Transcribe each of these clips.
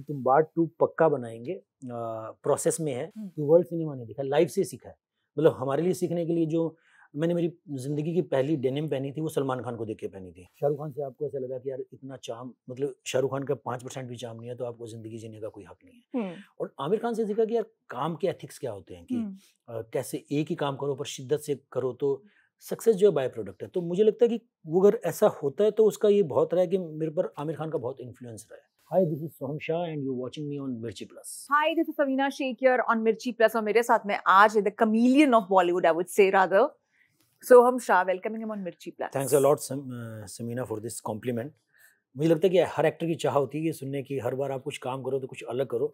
तुम बार टू पक्का बनाएंगे प्रोसेस में है कि वर्ल्ड सिनेमा ने देखा लाइव से सीखा है मतलब हमारे लिए सीखने के लिए जो मैंने मेरी ज़िंदगी की पहली डेनिम पहनी थी वो सलमान खान को देख के पहनी थी शाहरुख खान से आपको ऐसा लगा कि यार इतना चाम मतलब शाहरुख खान का पाँच परसेंट भी चाम नहीं है तो आपको ज़िंदगी जीने का कोई हक नहीं है हम्म। और आमिर खान से सीखा कि यार काम के एथिक्स क्या होते हैं कि आ, हम्म। कैसे एक ही काम करो पर शिद्दत से करो तो सक्सेस जो है बाय प्रोडक्ट है तो मुझे लगता है कि वो अगर ऐसा होता है तो उसका ये बहुत रहा है कि मेरे पर आमिर खान का बहुत इन्फ्लुएंस रहा है Hi, this is Soham Shah and you're watching me on Mirchi Plus. Hi, this is Savina Sheikh here on Mirchi Plus And with me today आज the chameleon of Bollywood I would say rather Soham Shah welcoming him on Mirchi Plus. Thanks a lot uh, Samina for this compliment. मुझे लगता है कि हर actor की चाह होती है ये सुनने की हर बार आप कुछ काम करो तो कुछ अलग करो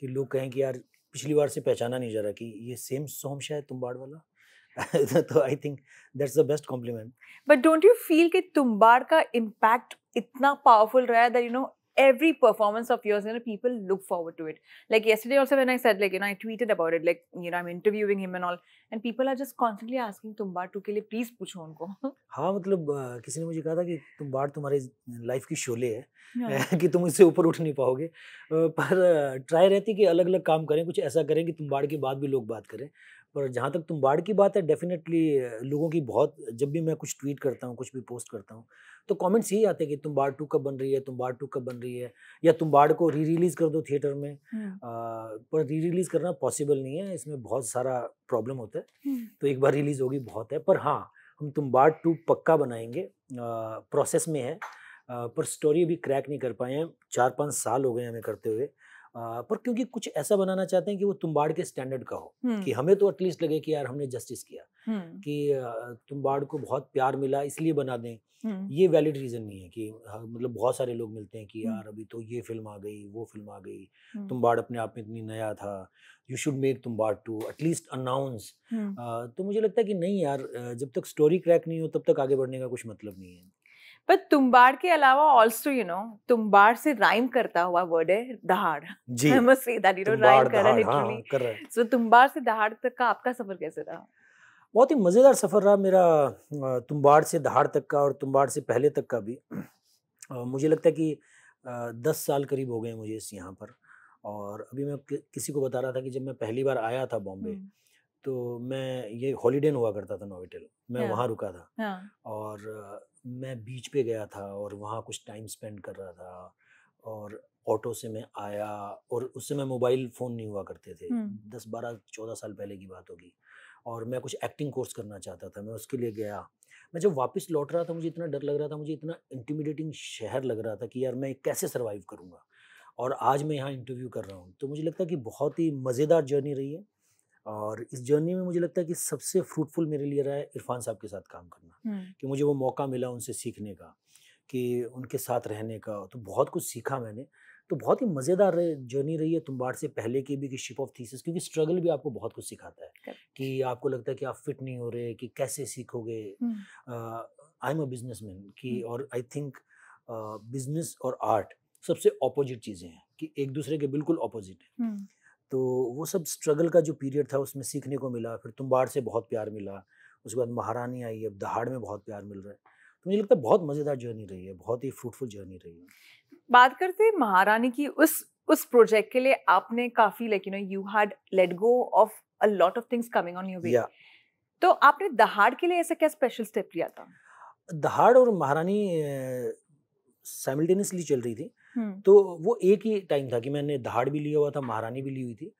कि लोग कहें कि यार पिछली बार से पहचाना नहीं जा रहा कि ये सेम सोहम शाह है तुम्बाड़ वाला तो I think that's the best compliment but don't you feel कि तुम्बाड़ का इम्पैक्ट इतना पावरफुल रहा है that you know every performance of yours, you know, people look forward to it. Like yesterday also when I said, like, you know, I tweeted about it, like, you know, I'm interviewing him and all, and people are just constantly asking तुम बार to के लिए please पूछो उनको हाँ मतलब किसी ने मुझे कहा था कि तुम बार तुम्हारी लाइफ की शोले है कि तुम इससे ऊपर उठ नहीं Par पर ट्राई रहती कि alag अलग काम करें कुछ ऐसा करें कि तुम बाढ़ के बाद भी लोग बात करें पर जहाँ तक तुम बाढ़ की बात है डेफिनेटली लोगों की बहुत जब भी मैं कुछ ट्वीट करता हूँ कुछ भी पोस्ट करता हूँ तो कमेंट्स यही आते हैं कि तुम बाढ़ टू कब बन रही है तुम बाढ़ टू कब बन रही है या तुम बाढ़ को री रिलीज़ कर दो थिएटर में आ, पर री रिलीज़ करना पॉसिबल नहीं है इसमें बहुत सारा प्रॉब्लम होता है तो एक बार रिलीज़ होगी बहुत है पर हाँ हम तुम बाढ़ टू पक्का बनाएंगे प्रोसेस में है पर स्टोरी अभी क्रैक नहीं कर पाए हैं चार पाँच साल हो गए हमें करते हुए हाँ, पर क्योंकि कुछ ऐसा बनाना चाहते हैं कि वो तुम्बाड़ के स्टैंडर्ड का हो कि हमें तो एटलीस्ट लगे कि यार हमने जस्टिस किया कि तुम्बाड़ को बहुत प्यार मिला इसलिए बना दें ये वैलिड रीज़न नहीं है कि हाँ, मतलब बहुत सारे लोग मिलते हैं कि यार अभी तो ये फिल्म आ गई वो फिल्म आ गई तुम्बाड़ अपने आप में इतनी नया था you should make Tumbbad two at least announce तो मुझे लगता है कि नहीं यार जब तक स्टोरी क्रैक नहीं हो तब तक आगे बढ़ने का कुछ मतलब नहीं है पर तुम्बाड़ के अलावा ऑल्सो यू नो तुम्बाड़ से राइम करता हुआ वर्ड है Dahaad ji I must say that you know कर रहा लिटरली सो तुम्बाड़ से दहाड़ तक का आपका सफर कैसे रहा बहुत ही मज़ेदार सफ़र रहा मेरा तुम्बाड़ से दहाड़ तक का और तुम्बाड़ से पहले तक का भी मुझे लगता है कि दस साल करीब हो गए मुझे इस यहाँ पर और अभी मैं किसी को बता रहा था कि जब मैं पहली बार आया था बॉम्बे हम्म। तो मैं ये हॉलीडे हुआ करता था नोविटेल मैं yeah. हाँ। वहाँ रुका था yeah. हाँ। और मैं बीच पे गया था और वहाँ कुछ टाइम स्पेंड कर रहा था और ऑटो से मैं आया और उस समय मोबाइल फ़ोन नहीं हुआ करते थे दस बारह चौदह साल पहले की बात होगी और मैं कुछ एक्टिंग कोर्स करना चाहता था मैं उसके लिए गया मैं जब वापस लौट रहा था मुझे इतना डर लग रहा था मुझे इतना इंटिमिडेटिंग शहर लग रहा था कि यार मैं कैसे सर्वाइव करूँगा और आज मैं यहाँ इंटरव्यू कर रहा हूँ तो मुझे लगता है कि बहुत ही मज़ेदार जर्नी रही है और इस जर्नी में मुझे लगता है कि सबसे फ्रूटफुल मेरे लिए रहा है इरफान साहब के साथ काम करना कि मुझे वो मौका मिला उनसे सीखने का कि उनके साथ रहने का तो बहुत कुछ सीखा मैंने तो बहुत ही मज़ेदार जर्नी रही है तुम्बाड़ से पहले की भी कि शिप ऑफ थीसिस क्योंकि स्ट्रगल भी आपको बहुत कुछ सिखाता है कि आपको लगता है कि आप फिट नहीं हो रहे कि कैसे सीखोगे I am a business man कि और आई थिंक बिजनेस और आर्ट सबसे अपोजिट चीज़ें हैं कि एक दूसरे के बिल्कुल अपोजिट है तो वो सब स्ट्रगल का जो पीरियड था उसमें सीखने को मिला फिर तुम बाढ़ से बहुत प्यार मिला उसके बाद महारानी आई अब दहाड़ में बहुत प्यार मिल रहा है तो मुझे लगता है बहुत मज़ेदार जर्नी रही है बहुत ही फ्रूटफुल जर्नी रही है बात करते हैं महारानी की उस उस प्रोजेक्ट के लिए आपने काफ़ी like you know you had let go of a lot of things coming on you way तो आपने दहाड़ के लिए ऐसा क्या स्पेशल स्टेप लिया था दहाड़ और महारानी साइमल्टेनियसली चल रही थी तो वो एक ही टाइम था कि मैंने दहाड़ भी लिया हुआ था महारानी भी ली हुई थी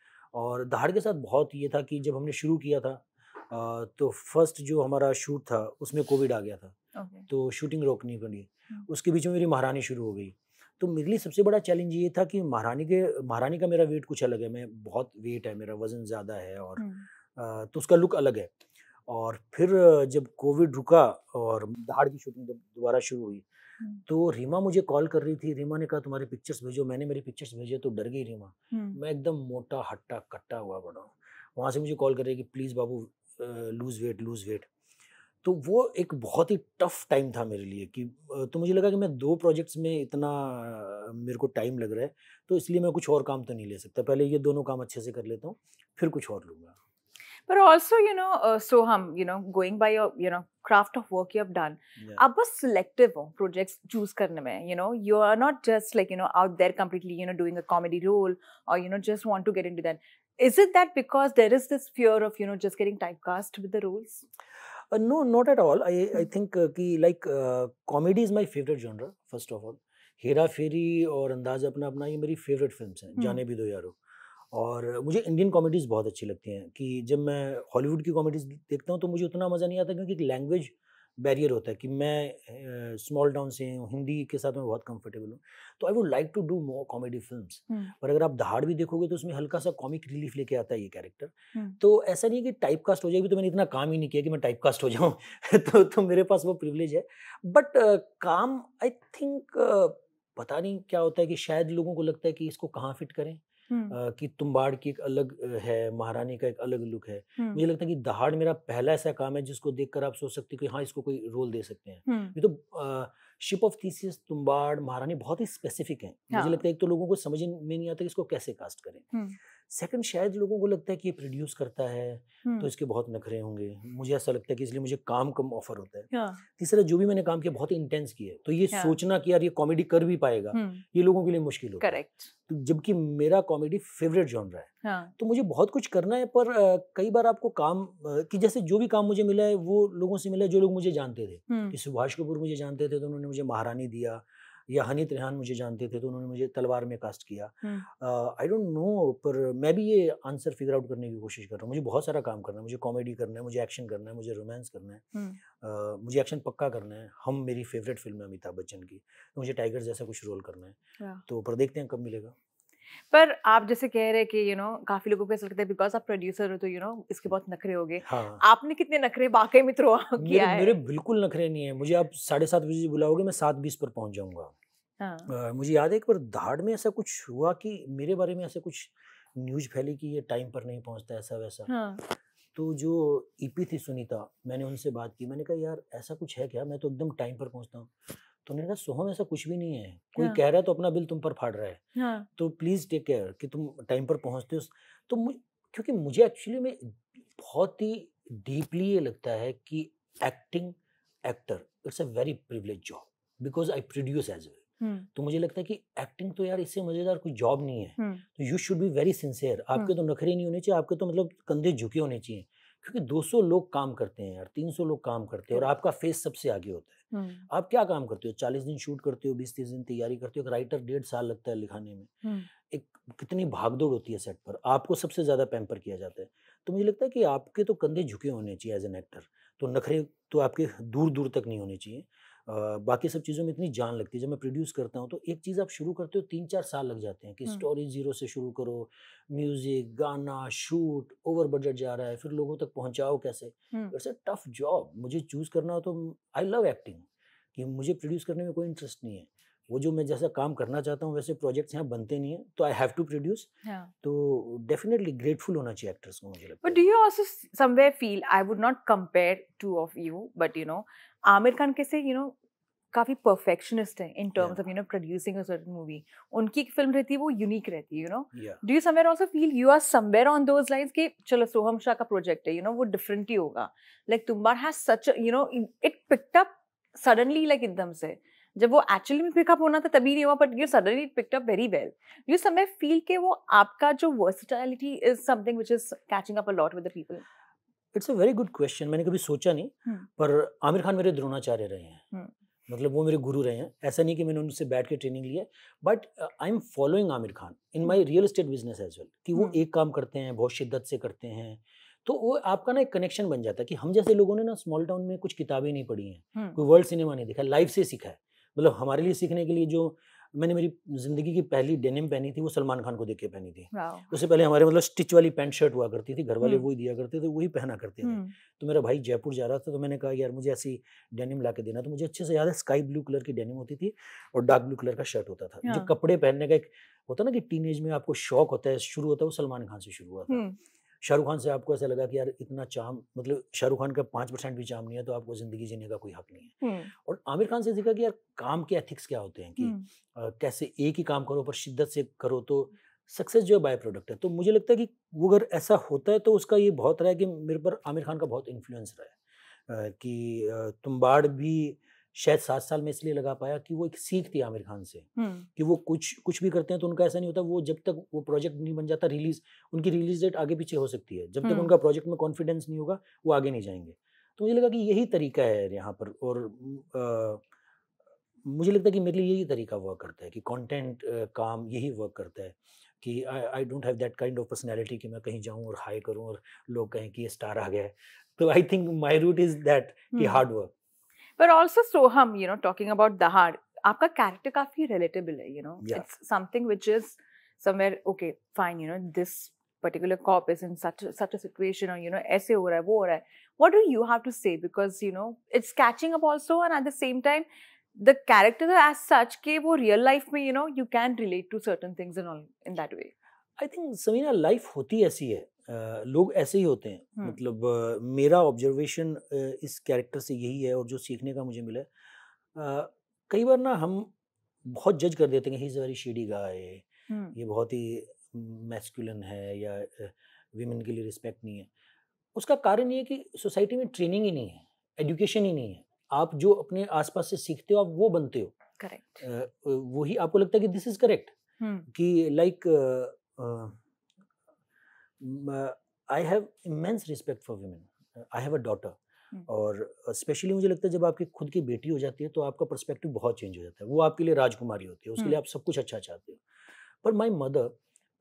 और दहाड़ के साथ बहुत ये था कि जब हमने शुरू किया था तो फर्स्ट जो हमारा शूट था उसमें कोविड आ गया था तो शूटिंग रोकनी पड़ी उसके बीच में मेरी महारानी शुरू हो गई तो मेरे लिए सबसे बड़ा चैलेंज ये था कि महारानी के महारानी का मेरा वेट कुछ अलग है मैं बहुत वेट है मेरा वज़न ज़्यादा है और तो उसका लुक अलग है और फिर जब कोविड रुका और दहाड़ की शूटिंग जब दोबारा शुरू हुई हम्म। तो रीमा मुझे कॉल कर रही थी रीमा ने कहा तुम्हारे पिक्चर्स भेजो मैंने मेरी पिक्चर्स भेजे तो डर गई रीमा हम्म। मैं एकदम मोटा हट्टा कट्टा हुआ बड़ा हूँ वहाँ से मुझे कॉल कर रही कि प्लीज़ बाबू लूज़ वेट लूज़ वेट तो वो एक बहुत ही टफ टाइम था मेरे लिए कि तो मुझे लगा कि मैं दो प्रोजेक्ट्स में इतना मेरे को टाइम लग रहा है तो इसलिए मैं कुछ और काम तो नहीं ले सकता पहले ये दोनों काम अच्छे से कर लेता हूँ फिर कुछ और लूँगा but also you know uh, so hum you know going by your you know craft of work you have done yeah. आप selective ho projects choose karne mein you know you are not just like you know out there completely you know doing a comedy role or you know just want to get into that is it that because there is this fear of you know just getting typecast with the roles uh, no not at all i i think uh, ki like uh, comedy is my favorite genre first of all Hera फेरी और अंदाज अपना अपना ये मेरी favourite films हैं जाने भी दो यारो और मुझे इंडियन कॉमेडीज़ बहुत अच्छी लगती हैं कि जब मैं हॉलीवुड की कॉमेडीज़ देखता हूँ तो मुझे उतना मज़ा नहीं आता क्योंकि एक लैंग्वेज बैरियर होता है कि मैं स्मॉल टाउन से हूँ हिंदी के साथ मैं बहुत कंफर्टेबल हूँ तो I would like to do more comedy film पर अगर आप दहाड़ भी देखोगे तो उसमें हल्का सा कॉमिक रिलीफ लेके आता है ये कैरेक्टर तो ऐसा नहीं है कि टाइप कास्ट हो जाएगी तो मैंने इतना काम ही नहीं किया कि मैं टाइप कास्ट हो जाऊँ तो, तो मेरे पास वो प्रिवलेज है बट uh, काम आई थिंक uh, पता नहीं क्या होता है कि शायद लोगों को लगता है कि इसको कहाँ फिट करें हम्म। कि तुम्बाड़ की एक अलग है महारानी का एक अलग लुक है हम्म। मुझे लगता है कि दहाड़ मेरा पहला ऐसा काम है जिसको देखकर आप सोच सकते हो कि हाँ इसको कोई रोल दे सकते हैं हम्म। ये तो शिप ऑफ थीसिस तुम्बाड़ महारानी बहुत ही स्पेसिफिक है मुझे हाँ। लगता है एक तो लोगों को समझ में नहीं आता कि इसको कैसे कास्ट करें सेकंड शायद लोगों को लगता है कि ये प्रोड्यूस करता है तो इसके बहुत नखरे होंगे मुझे ऐसा लगता है कि इसलिए मुझे काम कम ऑफर होता है तीसरा जो भी मैंने काम किया बहुत इंटेंस किया तो ये सोचना कि यार ये कॉमेडी कर भी पाएगा ये लोगों के लिए मुश्किल होगा करेक्ट तो जबकि मेरा कॉमेडी फेवरेट जॉनरा है हाँ। तो मुझे बहुत कुछ करना है पर कई बार आपको काम आ, कि जैसे जो भी काम मुझे मिला है वो लोगों से मिला है जो लोग मुझे जानते थे कि सुभाष कपूर मुझे जानते थे तो उन्होंने मुझे महारानी दिया या हनीत रेहान मुझे जानते थे तो उन्होंने मुझे तलवार में कास्ट किया आई डोंट नो पर मैं भी ये आंसर फिगर आउट करने की कोशिश कर रहा हूँ मुझे बहुत सारा काम करना है मुझे कॉमेडी करना है मुझे एक्शन करना है मुझे रोमांस करना है uh, मुझे एक्शन पक्का करना है हम मेरी फेवरेट फिल्म है अमिताभ बच्चन की तो मुझे टाइगर जैसा कुछ रोल करना है तो पर देखते हैं कब मिलेगा पर आप जैसे कह रहे हैं कि यू नो काफी लोगों को ऐसा लगता है बिकॉज आप प्रोड्यूसर हो तो यू नो इसके बहुत नखरे हो गए हाँ। आपने कितने नखरे बाकी मित्रों किया मेरे, है मेरे बिल्कुल नखरे नहीं है मुझे आप साढ़े सात बजे बुलाओगे मैं सात बीस पर पहुंच जाऊंगा हाँ। uh, मुझे याद है एक बार धाड़ में ऐसा कुछ हुआ कि मेरे बारे में ऐसा कुछ न्यूज फैली कि ये टाइम पर नहीं पहुंचता ऐसा वैसा हाँ। तो जो ईपी e थी सुनीता मैंने उनसे बात की मैंने कहा यार ऐसा कुछ है क्या मैं तो एकदम टाइम पर पहुंचता हूँ तो उन्होंने कहा सोहम ऐसा कुछ भी नहीं है कोई हाँ। कह रहा है तो अपना बिल तुम पर फाड़ रहा है हाँ। तो प्लीज टेक केयर कि तुम टाइम पर पहुंचते हो तो मुझे क्योंकि मुझे एक्चुअली में बहुत ही डीपली ये लगता है कि acting actor it's a very privilege job because I produce as well तो मुझे लगता है कि एक्टिंग तो यार इससे मजेदार कोई जॉब नहीं है तो you should be very sincere आपके हाँ। तो नखरे नहीं होने चाहिए आपके तो मतलब कंधे झुके होने चाहिए क्योंकि 200 लोग काम करते हैं यार 300 लोग काम करते हैं और आपका फेस सबसे आगे होता है आप क्या काम करते हो 40 दिन शूट करते हो 20 तीस दिन तैयारी करते हो एक राइटर डेढ़ साल लगता है लिखाने में एक कितनी भागदौड़ होती है सेट पर आपको सबसे ज़्यादा पैम्पर किया जाता है तो मुझे लगता है कि आपके तो कंधे झुके होने चाहिए एज एन एक्टर तो नखरे तो आपके दूर दूर तक नहीं होने चाहिए बाकी सब चीज़ों में इतनी जान लगती है जब मैं प्रोड्यूस करता हूँ तो एक चीज़ आप शुरू करते हो तीन चार साल लग जाते हैं कि स्टोरी जीरो से शुरू करो म्यूजिक गाना शूट ओवर बजट जा रहा है फिर लोगों तक पहुँचाओ कैसे इट्स अ टफ जॉब मुझे चूज़ करना हो तो आई लव एक्टिंग कि मुझे प्रोड्यूस करने में कोई इंटरेस्ट नहीं है वो जो मैं जैसा काम करना चाहता हूँ वैसे प्रोजेक्ट्स यहाँ बनते नहीं है तो आई हैव टू प्रोड्यूस तो डेफिनेटली ग्रेटफुल होना चाहिए एक्टर्स को मुझे लगता है do you also somewhere feel I would not compare to of you but you know Aamir Khan के से यू नो काफ़ी परफेक्शनिस्ट है in terms of you know producing a certain movie उनकी एक फिल्म रहती है वो यूनिक रहती है you know do you somewhere also feel you are somewhere on those lines कि चलो सोहम शाह का प्रोजेक्ट है यू नो वो डिफरेंट ही होगा like Tumbbad has such you know it picked up suddenly like एकदम से जब वो एक्चुअली में पिकअप होना था तभी नहीं हुआ but you suddenly it picked very well you समय फील के वो आपका जो versatility is something which is catching up a lot with the people it's a very good question मैंने कभी सोचा नहीं hmm. पर आमिर खान मेरे द्रोणाचार्य रहे हैं hmm. मतलब वो मेरे गुरु रहे हैं ऐसा नहीं कि मैंने उनसे बैठ के ट्रेनिंग ली है but I am following Aamir Khan in my real estate business as well कि वो hmm. एक काम करते हैं बहुत शिद्दत से करते हैं तो वो आपका ना एक कनेक्शन बन जाता है कि हम जैसे लोगों ने ना स्मॉल टाउन में कुछ किताबें नहीं पढ़ी हैं कोई वर्ल्ड सिनेमा नहीं देखा लाइफ से सीखा है मतलब हमारे लिए सीखने के लिए जो मैंने मेरी जिंदगी की पहली डेनिम पहनी थी वो सलमान खान को देख के पहनी थी उससे पहले हमारे मतलब स्टिच वाली पैंट शर्ट हुआ करती थी घर वाले हम्म। वही दिया करते थे वही पहना करते थे हम्म। तो मेरा भाई जयपुर जा रहा था तो मैंने कहा यार मुझे ऐसी डेनिम ला के देना तो मुझे अच्छे से याद है स्काई ब्लू कलर की डेनिम होती थी और डार्क ब्लू कलर का शर्ट होता था जो हाँ। कपड़े पहनने का एक होता ना कि टीन में आपको शौक होता है शुरू होता है वो सलमान खान से शुरू हुआ था हम्म। शाहरुख खान से आपको ऐसा लगा कि यार इतना चाम मतलब शाहरुख खान का पाँच परसेंट भी चाम नहीं है तो आपको ज़िंदगी जीने का कोई हक नहीं है और आमिर खान से सीखा कि यार काम के एथिक्स क्या होते हैं कि आ, कैसे एक ही काम करो पर शिद्दत से करो तो सक्सेस जो है बाय प्रोडक्ट है तो मुझे लगता है कि वो अगर ऐसा होता है तो उसका ये बहुत रहा है कि मेरे पर आमिर खान का बहुत इन्फ्लुएंस रहा है कि तुम बाढ़ भी शायद सात साल में इसलिए लगा पाया कि वो एक सीख थी आमिर खान से हम्म। कि वो कुछ कुछ भी करते हैं तो उनका ऐसा नहीं होता वो जब तक वो प्रोजेक्ट नहीं बन जाता रिलीज उनकी रिलीज डेट आगे पीछे हो सकती है जब तक हम्म। उनका प्रोजेक्ट में कॉन्फिडेंस नहीं होगा वो आगे नहीं जाएंगे तो मुझे लगा कि यही तरीका है यहाँ पर और आ, मुझे लगता है कि मेरे लिए यही तरीका वर्क करता है कि कॉन्टेंट काम यही वर्क करता है कि I don't have that kind of personality कि मैं कहीं जाऊँ और हाई करूँ और लोग कहें कि ये स्टार आ गया है तो I think my root is that कि hard hmm. Work But also Soham, you know, talking about Dahar, your character काफी relatable you know. Yeah. It's something which is somewhere okay, fine, you know, this particular cop is in such a, such a situation or you know ऐसे or रहा what do you have to say because you know it's catching up also and at the same time the character as such कि वो real life में you know you can relate to certain things and all in that way I think Samina life होती ऐसी लोग ऐसे ही होते हैं मतलब मेरा ऑब्जर्वेशन इस कैरेक्टर से यही है और जो सीखने का मुझे मिला कई बार ना हम बहुत जज कर देते हैं he is very shady guy ये बहुत ही मैस्कुलन है या वीमेन के लिए रिस्पेक्ट नहीं है उसका कारण ये कि सोसाइटी में ट्रेनिंग ही नहीं है एजुकेशन ही नहीं है आप जो अपने आसपास से सीखते हो आप वो बनते हो करेक्ट वही आपको लगता है कि दिस इज करेक्ट कि like I have immense respect for women I have a daughter और स्पेशली मुझे लगता है जब आपकी खुद की बेटी हो जाती है तो आपका परस्पेक्टिव बहुत चेंज हो जाता है वो आपके लिए राजकुमारी होती है उसके hmm. लिए आप सब कुछ अच्छा चाहते हो पर माई मदर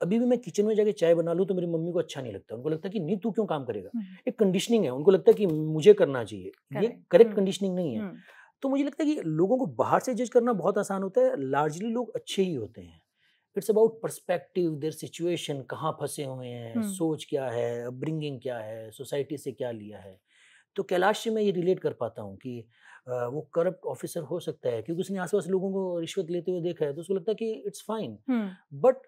अभी भी मैं किचन में जाके चाय बना लूँ तो मेरी मम्मी को अच्छा नहीं लगता उनको लगता है कि नहीं तू क्यों काम करेगा hmm. एक कंडीशनिंग है उनको लगता है कि मुझे करना चाहिए ये करेक्ट कंडीशनिंग hmm. नहीं है तो मुझे लगता है कि लोगों को बाहर से जज करना बहुत आसान होता है लार्जली लोग अच्छे ही होते हैं it's about perspective their situation कहाँ फंसे हुए हैं सोच क्या है ब्रिंगिंग क्या है सोसाइटी से क्या लिया है तो कैलाश से मैं ये रिलेट कर पाता हूँ कि वो करप्ट ऑफिसर हो सकता है क्योंकि उसने आसपास लोगों को रिश्वत लेते हुए देखा है तो उसको लगता है कि it's fine but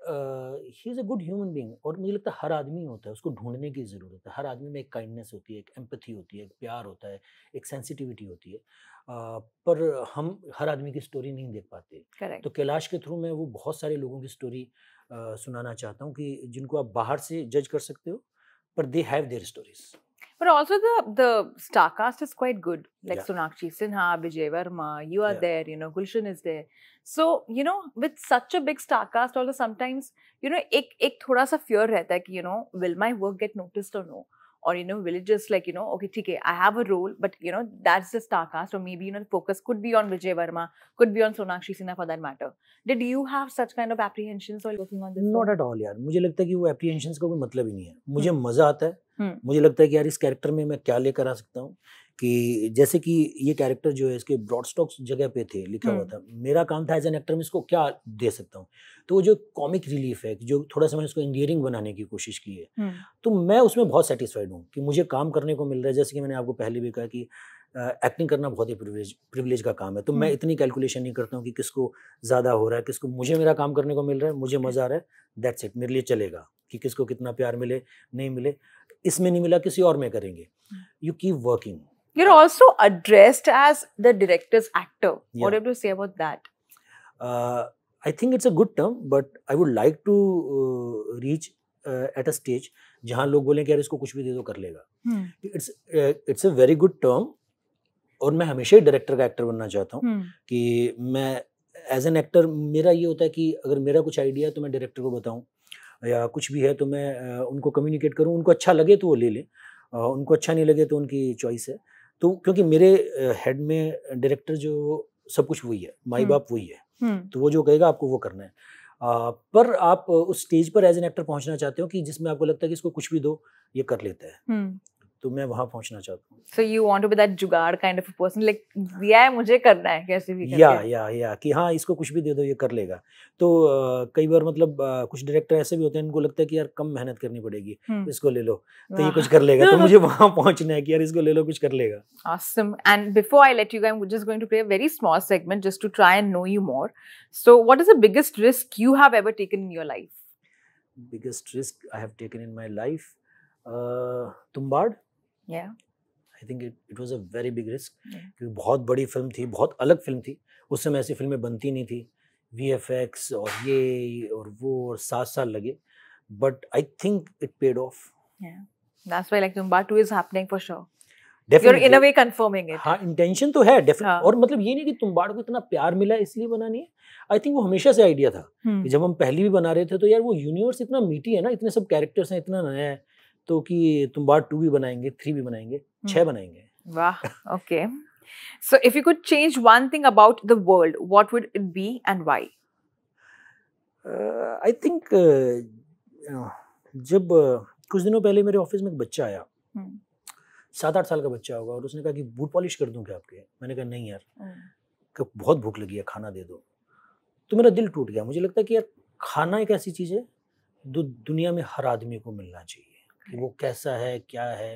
he is a good human being और मुझे लगता है हर आदमी होता है उसको ढूंढने की ज़रूरत है हर आदमी में एक काइंडनेस होती है एक एम्पथी होती है एक प्यार होता है एक सेंसिटिविटी होती है uh, पर हम हर आदमी की स्टोरी नहीं देख पाते Correct. तो कैलाश के थ्रू मैं वो बहुत सारे लोगों की स्टोरी uh, सुनाना चाहता हूँ कि जिनको आप बाहर से जज कर सकते हो पर they have their stories But also the the star cast is quite good. Like yeah. Sunakshi Sinha, Vijay Verma, you are yeah. there, you know, Gulshan is there. So, you know, with such a big star cast, also sometimes, you know, ek, ek thoda sa fear rehta hai ki, you know, will my work get noticed or no? or you know will it just like you know okay okay i have a role but you know that's the star cast or maybe you know the focus could be on vijay verma could be on sonakshi sinha for that matter did you have such kind of apprehensions while working on this not role? at all yaar mujhe lagta hai ki wo apprehensions ka koi matlab hi nahi hai mujhe hmm. maza aata hai hmm. mujhe lagta hai ki yaar is character mein main kya lekar aa sakta hu कि जैसे कि ये character जो है इसके broad stocks जगह पे थे लिखा हुआ था मेरा काम था एज एन एक्टर में इसको क्या दे सकता हूँ तो वो जो कॉमिक रिलीफ है जो थोड़ा सा मैंने उसको इंजीनियरिंग बनाने की कोशिश की है तो मैं उसमें बहुत सेटिस्फाइड हूँ कि मुझे काम करने को मिल रहा है जैसे कि मैंने आपको पहले भी कहा कि एक्टिंग करना बहुत ही प्रिविलेज प्रिविलेज का काम है तो मैं इतनी कैलकुलेशन नहीं करता हूँ कि किसको ज़्यादा हो रहा है किसको मुझे मेरा काम करने को मिल रहा है मुझे मज़ा आ रहा है दैट्स इट मेरे लिए चलेगा कि किसको कितना प्यार मिले नहीं मिले इसमें नहीं मिला किसी और में करेंगे you keep working You're also addressed as the director's actor. Yeah. What do you have to say about that? Uh, I think it's a good term, but I would like to uh, reach at a stage जहाँ लोग बोले कि यार इसको कुछ भी दे दो कर लेगा it's it's a very good term और मैं हमेशा ही डायरेक्टर का एक्टर बनना चाहता हूँ hmm. कि मैं एज एन एक्टर मेरा ये होता है कि अगर मेरा कुछ आइडिया है तो मैं डायरेक्टर को बताऊँ या कुछ भी है तो मैं uh, उनको कम्युनिकेट करूँ उनको अच्छा लगे तो वो ले लें uh, उनको अच्छा नहीं लगे तो उनकी चॉइस है तो क्योंकि मेरे हेड में डायरेक्टर जो सब कुछ वही है माई हम्म। बाप वही है हम्म। तो वो जो कहेगा आपको वो करना है आ, पर आप उस स्टेज पर एज एन एक्टर पहुंचना चाहते हो कि जिसमें आपको लगता है कि इसको कुछ भी दो ये कर लेता है हम्म। तो मैं वहाँ पहुँचना चाहता हूँ so you want to be that jugaad kind of person like दिया है मुझे करना है कैसे भी या या या कि हाँ इसको कुछ भी दे दो ये कर लेगा तो uh, कई बार मतलब uh, कुछ डायरेक्टर ऐसे भी होते हैं इनको लगता है कि यार कम मेहनत करनी पड़ेगी इसको ले लो तो ये कुछ कर लेगा तो मुझे वहाँ पहुँचना है कि यार इसको ले लो कुछ कर लेगा awesome and before i let you go i'm just going to play a very small segment just to try and know you more so what is the biggest risk you have ever taken in your life biggest risk i have taken in my life uh, tumbad I think it was a very big risk क्योंकि बहुत बड़ी film थी बहुत अलग film थी उस समय ऐसी फिल्में बनती नहीं थी वी एफ एक्स और ये और वो और सात साल लगे but I think it paid off That's why like Tumbatu is happening for sure. Definitely. You're in a way confirming it. हाँ intention तो है definitely हाँ. और मतलब ये नहीं कि तुम्बाड़ को इतना प्यार मिला इसलिए बनानी है आई थिंक वो हमेशा से आइडिया था हम्म। कि जब हम पहली भी बना रहे थे तो यार वो यूनिवर्स इतना मीठी है ना इतने सब कैरेक्टर्स हैं इतना नया है तो कि तुम बार टू भी बनाएंगे थ्री भी बनाएंगे हम्म। छह बनाएंगे वाह okay so if you could change one thing about the world what would it be and why I think जब uh, कुछ दिनों पहले मेरे ऑफिस में एक बच्चा आया हम्म। सात आठ साल का बच्चा होगा और उसने कहा कि बूट पॉलिश कर दूँ क्या आपके मैंने कहा नहीं यार हम्म। कि बहुत भूख लगी है खाना दे दो तो मेरा दिल टूट गया मुझे लगता है कि यार खाना एक ऐसी चीज़ है जो दुनिया में हर आदमी को मिलना चाहिए वो कैसा है क्या है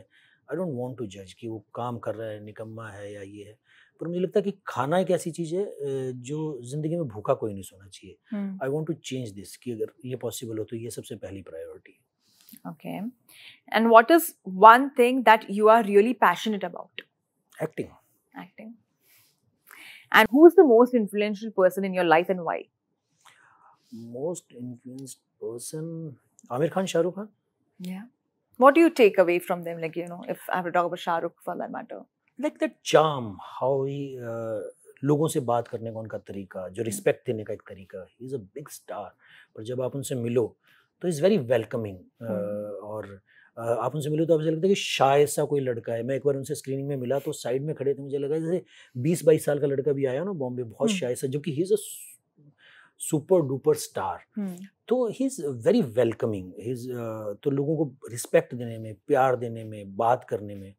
आई डोंट वॉन्ट टू जज कि वो काम कर रहा है निकम्मा है या ये है पर मुझे लगता है कि खाना एक ऐसी चीज़ है जो जिंदगी में भूखा कोई नहीं सोना चाहिए I want to change this कि अगर ये पॉसिबल हो तो ये सबसे पहली प्रायोरिटी है okay and what is one thing that you are really passionate about acting acting and who is the most influential person in your life and why most influenced person Aamir Khan Shahrukh Khan या what do you take away from them? Like, you know, if I have to talk about Shah Rukh for that matter. Like the charm, how he uh, लोगों से बात करने का उनका तरीका जो respect hmm. देने का एक तरीका he is a big star पर जब आप उनसे मिलो तो इज़ वेरी वेलकमिंग और uh, आप उनसे मिलो तो आपसे लगता है कि शायद सा कोई लड़का है मैं एक बार उनसे स्क्रीनिंग में मिला तो साइड में खड़े थे मुझे लगा जैसे बीस बाईस साल का लड़का भी आया ना बॉम्बे बहुत शायद सा जबकि he is a super duper star तो ही इज़ वेरी वेलकमिंग तो लोगों को रिस्पेक्ट देने में प्यार देने में बात करने में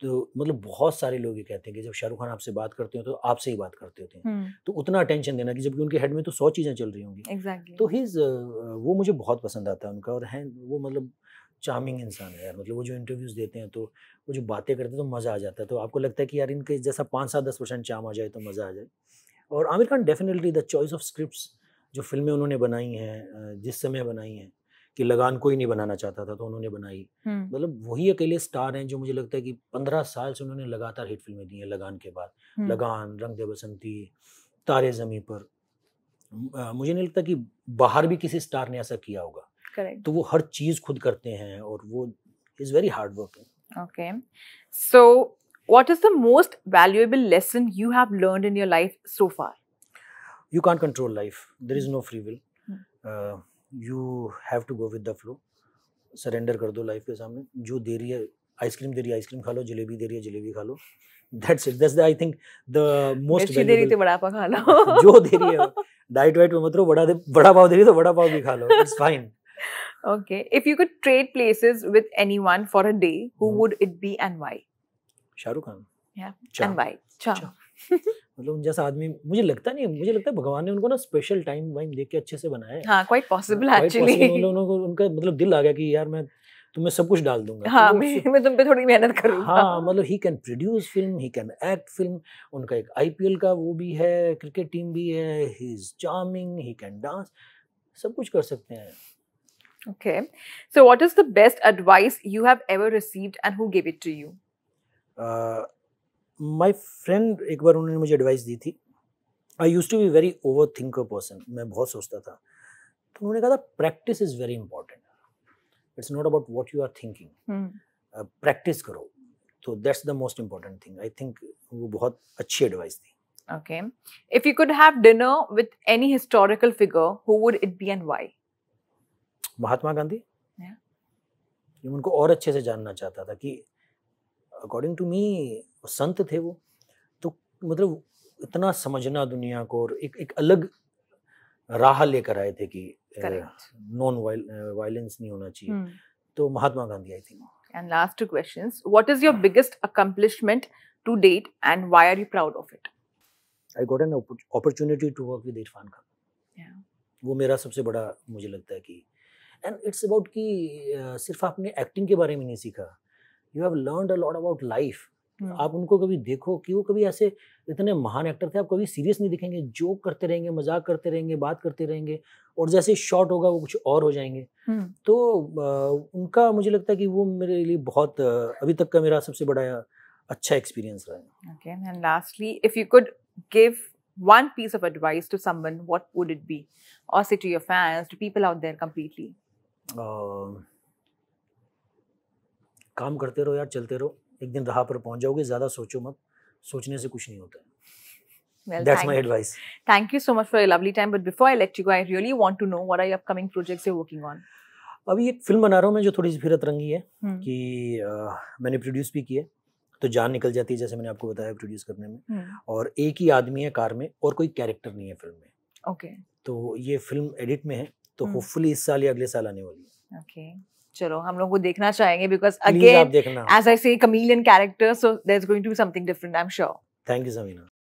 तो मतलब बहुत सारे लोग ये कहते हैं कि जब शाहरुख खान आपसे बात करते हो तो आपसे ही बात करते होते हैं hmm. तो उतना अटेंशन देना कि जबकि उनके हेड में तो सौ चीज़ें चल रही होंगी exactly. तो हिज uh, वो मुझे बहुत पसंद आता है उनका और है वो मतलब चार्मिंग इंसान है यार मतलब वो जो इंटरव्यूज़ देते हैं तो वो जो बातें करते हैं तो मज़ा आ जाता है तो आपको लगता है कि यार इनके जैसा पाँच सात दस परसेंट चाम आ जाए तो मज़ा आ जाए और Aamir Khan definitely the choice of scripts जो फिल्में उन्होंने बनाई हैं जिस समय बनाई हैं कि लगान कोई नहीं बनाना चाहता था तो उन्होंने बनाई हम्म। मतलब वही अकेले स्टार हैं जो मुझे लगता है कि पंद्रह साल से उन्होंने लगातार हिट फिल्में दी हैं लगान के बाद हम्म। लगान रंग दे बसंती तारे जमी पर मुझे नहीं लगता कि बाहर भी किसी स्टार ने ऐसा किया होगा Correct. तो वो हर चीज़ खुद करते हैं और वो is very hard working okay so What is the most valuable lesson you have learned in your life so far? You can't control life. There is hmm. no free will. Hmm. Uh, you have to go with the flow. Surrender. कर दो life के सामने जो दे रही है ice cream दे रही है ice cream खा लो जलेबी दे रही है जलेबी खा लो That's it that's the I think the most दे रही तो वड़ा पाव खा लो जो दे रही है डाइट वाइट में मत रहो वड़ा दे वड़ा पाव दे रही तो वड़ा पाव भी खा It's fine. okay if you could trade places with anyone for a day who hmm. would it be and why Shahrukh Khan मतलब उन जैसा आदमी मुझे लगता नहीं मुझे लगता है भगवान ने उनको ना स्पेशल टाइम वाइम देख के अच्छे से बनाया हाँ क्वाइट पॉसिबल एक्चुअली उनको उनका मतलब दिल आ गया कि यार मैं तुम्हें सब कुछ डाल दूंगा हाँ, तो मैं, मैं तुम पे थोड़ी मेहनत करूँ हाँ मतलब he can produce film he can act film उनका एक आई का वो भी है क्रिकेट टीम भी है he is charming he can dance सब कुछ कर सकते हैं okay so what is the best advice you have ever received and who give it to you my uh, friend एक बार उन्होंने मुझे एडवाइस दी थी I use to be very over thinker person मैं बहुत सोचता था तो उन्होंने कहा था practice is very important it's not about what you are thinking practice करो तो that's the most important thing I think वो बहुत अच्छी एडवाइस थी okay if you could have dinner with any historical figure who would it be and why Mahatma Gandhi मैं उनको और अच्छे से जानना चाहता था कि अकॉर्डिंग टू मी संत थे वो तो मतलब इतना समझना दुनिया को और एक एक अलग राह लेकर आए थे कि नॉन वायलेंस नहीं होना चाहिए हम्म। तो महात्मा गांधी आई थी and last two questions what is your biggest accomplishment to date and why are you proud of it I got an opportunity to work with Irrfan Khan वो मेरा सबसे बड़ा मुझे लगता है कि एंड इट्स अबाउट कि सिर्फ आपने एक्टिंग के बारे में नहीं सीखा you have learn a lot about life आप उनको कभी देखो कि वो कभी ऐसे इतने महान एक्टर थे आप कभी सीरियस नहीं दिखेंगे जोक करते रहेंगे मजाक करते रहेंगे बात करते रहेंगे और जैसे शॉर्ट होगा वो कुछ और हो जाएंगे hmm. तो आ, उनका मुझे लगता है कि वो मेरे लिए बहुत अभी तक का मेरा सबसे बड़ा अच्छा एक्सपीरियंस रहा है okay and lastly if you could give one piece of advice to someone what would it be Or say to your fans, to people out there completely? Uh, काम करते रहो यार चलते रहो एक दिन राह पर पहुंच जाओगे ज़्यादा सोचो मत सोचने से hmm. कुछ नहीं होता है Well, That's thank my advice. Thank you so much for a lovely time. But before I let you go, I really want to know what are your upcoming projects you're working on. अभी एक film बना रहा हूँ मैं जो थोड़ी सी फिरत रंगी है hmm. कि आ, मैंने प्रोड्यूस भी किया तो जान निकल जाती है जैसे मैंने आपको बताया प्रोड्यूस करने में hmm. और एक ही आदमी है कार में और कोई कैरेक्टर नहीं है फिल्म में ओके okay. तो ये फिल्म एडिट में है तो होपफुली hmm. इस साल या अगले साल आने वाली है ओके okay. चलो हम लोग को देखना चाहेंगे because again as I say chameleon character so there is going to be something different I am sure thank you जमीना